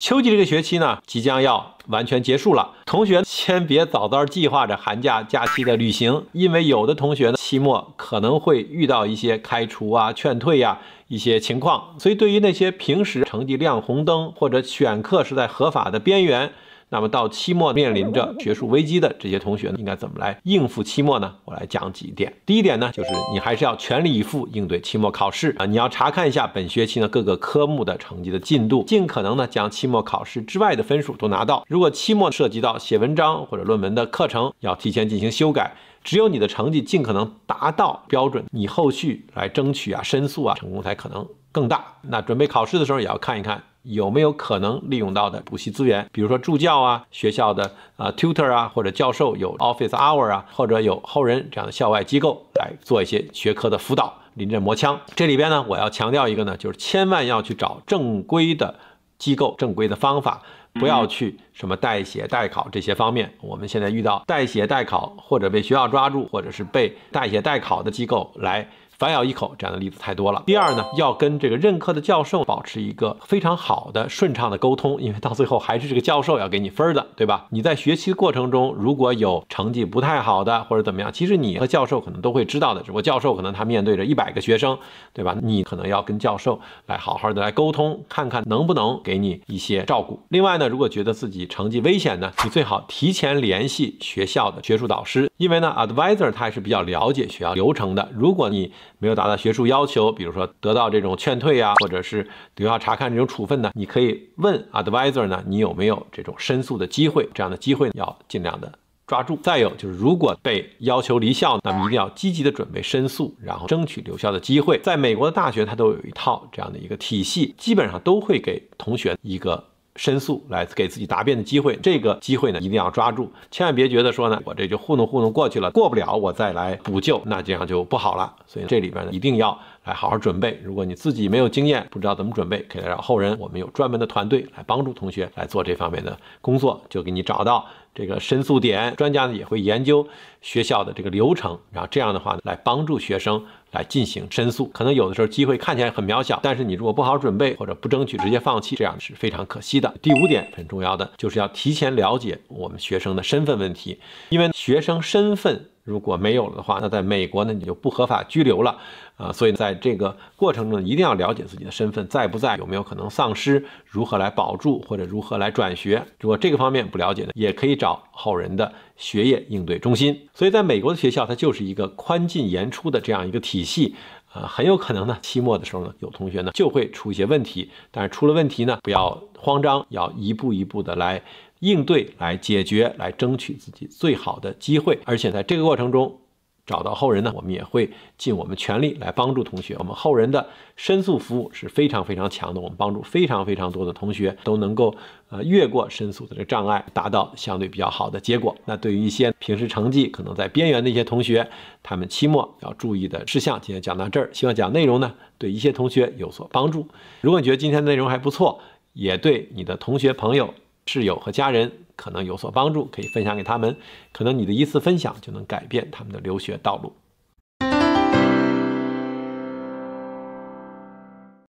秋季这个学期呢，即将要完全结束了。同学，先别早早计划着寒假假期的旅行，因为有的同学呢，期末可能会遇到一些开除啊、劝退呀一些情况。所以，对于那些平时成绩亮红灯或者选课是在合法的边缘。那么到期末面临着学术危机的这些同学呢，应该怎么来应付期末呢？我来讲几点。第一点呢，就是你还是要全力以赴应对期末考试啊。你要查看一下本学期呢各个科目的成绩的进度，尽可能呢将期末考试之外的分数都拿到。如果期末涉及到写文章或者论文的课程，要提前进行修改。只有你的成绩尽可能达到标准，你后续来争取啊申诉啊成功才可能。更大，那准备考试的时候也要看一看有没有可能利用到的补习资源，比如说助教啊、学校的啊 tutor 啊，或者教授有 office hour 啊，或者有后人这样的校外机构来做一些学科的辅导。临阵磨枪，这里边呢，我要强调一个呢，就是千万要去找正规的机构、正规的方法，不要去什么代写、代考这些方面。我们现在遇到代写、代考，或者被学校抓住，或者是被代写、代考的机构来。反咬一口这样的例子太多了。第二呢，要跟这个任课的教授保持一个非常好的、顺畅的沟通，因为到最后还是这个教授要给你分的，对吧？你在学习过程中如果有成绩不太好的或者怎么样，其实你和教授可能都会知道的。只不过教授可能他面对着一百个学生，对吧？你可能要跟教授来好好的来沟通，看看能不能给你一些照顾。另外呢，如果觉得自己成绩危险呢，你最好提前联系学校的学术导师，因为呢，advisor 他还是比较了解学校流程的。如果你没有达到学术要求，比如说得到这种劝退呀，或者是留校查看这种处分呢，你可以问 advisor 呢，你有没有这种申诉的机会？这样的机会要尽量的抓住。再有就是，如果被要求离校，那么一定要积极的准备申诉，然后争取留校的机会。在美国的大学，它都有一套这样的一个体系，基本上都会给同学一个。申诉来给自己答辩的机会，这个机会呢一定要抓住，千万别觉得说呢我这就糊弄糊弄过去了，过不了我再来补救，那这样就不好了。所以这里边呢一定要。来好好准备。如果你自己没有经验，不知道怎么准备，可以来找后人。我们有专门的团队来帮助同学来做这方面的工作，就给你找到这个申诉点。专家呢也会研究学校的这个流程，然后这样的话呢来帮助学生来进行申诉。可能有的时候机会看起来很渺小，但是你如果不好好准备或者不争取，直接放弃，这样是非常可惜的。第五点很重要的就是要提前了解我们学生的身份问题，因为学生身份。如果没有了的话，那在美国呢，你就不合法拘留了，啊，所以在这个过程中一定要了解自己的身份在不在，有没有可能丧失，如何来保住或者如何来转学。如果这个方面不了解的，也可以找后人的学业应对中心。所以在美国的学校，它就是一个宽进严出的这样一个体系。呃，很有可能呢，期末的时候呢，有同学呢就会出一些问题，但是出了问题呢，不要慌张，要一步一步的来应对、来解决、来争取自己最好的机会，而且在这个过程中。找到后人呢，我们也会尽我们全力来帮助同学。我们后人的申诉服务是非常非常强的，我们帮助非常非常多的同学都能够呃越过申诉的这障碍，达到相对比较好的结果。那对于一些平时成绩可能在边缘的一些同学，他们期末要注意的事项，今天讲到这儿，希望讲内容呢对一些同学有所帮助。如果你觉得今天的内容还不错，也对你的同学朋友。室友和家人可能有所帮助，可以分享给他们。可能你的一次分享就能改变他们的留学道路。